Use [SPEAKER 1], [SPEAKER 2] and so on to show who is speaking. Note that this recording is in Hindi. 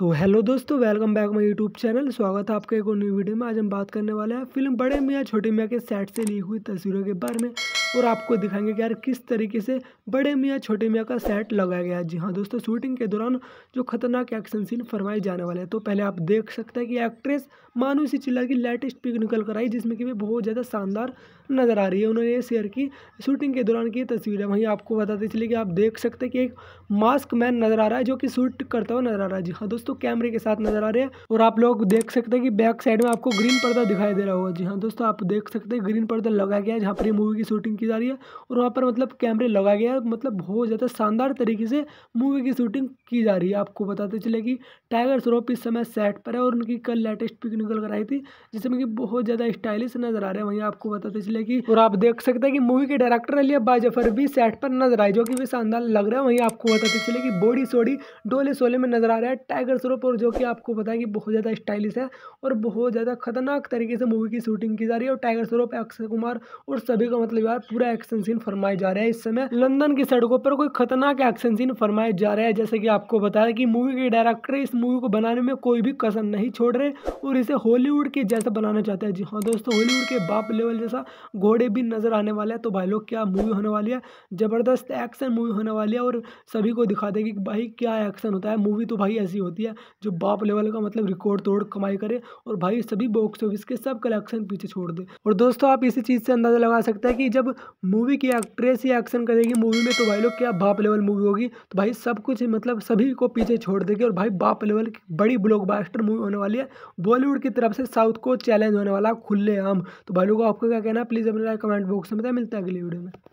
[SPEAKER 1] तो हेलो दोस्तों welcome back my YouTube channel स्वागत है आपका एक और न्यू वीडियो में आज हम बात करने वाले हैं फिल्म बड़े मियाँ छोटे मियाँ के सेट से ली हुई तस्वीरों के बारे में और आपको दिखाएंगे कि यार किस तरीके से बड़े मियाँ छोटे मियाँ का सेट लगाया गया है जी हाँ दोस्तों शूटिंग के दौरान जो खतरनाक एक्शन सीन फरमाए जाने वाले हैं तो पहले आप देख सकते हैं कि एक्ट्रेस मानुषी चिल्ला की लेटेस्ट पिक निकल कर आई जिसमें कि वे बहुत ज़्यादा शानदार नज़र आ रही है उन्होंने ये शेयर की शूटिंग के दौरान की तस्वीर है वहीं आपको बताते चले कि आप देख सकते हैं कि एक मास्क मैन नज़र आ रहा है जो कि शूट करता हुआ नज़र आ रहा है जी हाँ दोस्तों कैमरे के साथ नज़र आ रहे हैं और आप लोग देख सकते हैं कि बैक साइड में आपको ग्रीन पर्दा दिखाई दे रहा होगा जी हाँ दोस्तों आप देख सकते हैं ग्रीन पर्दा लगाया गया है जहाँ पर मूवी की शूटिंग की जा रही है और वहाँ पर मतलब कैमरे लगा गया है मतलब बहुत ज़्यादा शानदार तरीके से मूवी की शूटिंग की जा रही है आपको बताते चले कि टाइगर श्रॉफ इस समय सेट पर है और उनकी कल लेटेस्ट पिक निकल कर आई थी जिसमें कि बहुत ज़्यादा स्टाइलिश नजर आ रहे हैं वहीं आपको बताते चले कि और आप देख सकते हैं कि मूवी के डायरेक्टर अली अब्बा जफर भी सेट पर नजर आए जो कि वे शानदार लग रहा है वहीं आपको बताते चले कि बॉडी सोडी डोले सोले में नजर आ रहा है टाइगर श्रॉफ और जो कि आपको बताया कि बहुत ज़्यादा स्टाइलिश है और बहुत ज़्यादा खतरनाक तरीके से मूवी की शूटिंग की जा रही है और टाइगर श्रॉफ अक्षय कुमार और सभी का मतलब यार पूरा एक्शन सीन फरमाया जा रहा है इस समय लंदन की सड़कों पर कोई खतरनाक एक्शन सीन फरमाए जा रहा है जैसे कि आप आपको बताया कि मूवी के डायरेक्टर इस मूवी को बनाने में कोई भी कसर नहीं छोड़ रहे और इसे हॉलीवुड के जैसा बनाना चाहते हैं जी हाँ दोस्तों हॉलीवुड के बाप लेवल जैसा घोड़े भी नज़र आने वाले हैं तो भाई लोग क्या मूवी होने वाली है ज़बरदस्त एक्शन मूवी होने वाली है और सभी को दिखा देगी कि भाई क्या एक्शन होता है मूवी तो भाई ऐसी होती है जो बाप लेवल का मतलब रिकॉर्ड तोड़ कमाई करे और भाई सभी बॉक्स ऑफिस के सब कलेक्शन पीछे छोड़ दे और दोस्तों आप इसी चीज़ से अंदाज़ा लगा सकते हैं कि जब मूवी की एक्ट्रेस ही एक्शन करेगी मूवी में तो भाई लोग क्या बाप लेवल मूवी होगी तो भाई सब कुछ मतलब सभी को पीछे छोड़ देगी और भाई बाप लेवल की बड़ी बास्टर मूवी होने वाली है बॉलीवुड की तरफ से साउथ को चैलेंज होने वाला खुले आम तो भाई लोगों आपको क्या कहना है प्लीज़ अपने कमेंट बॉक्स में बताया मिलता है अगली वीडियो में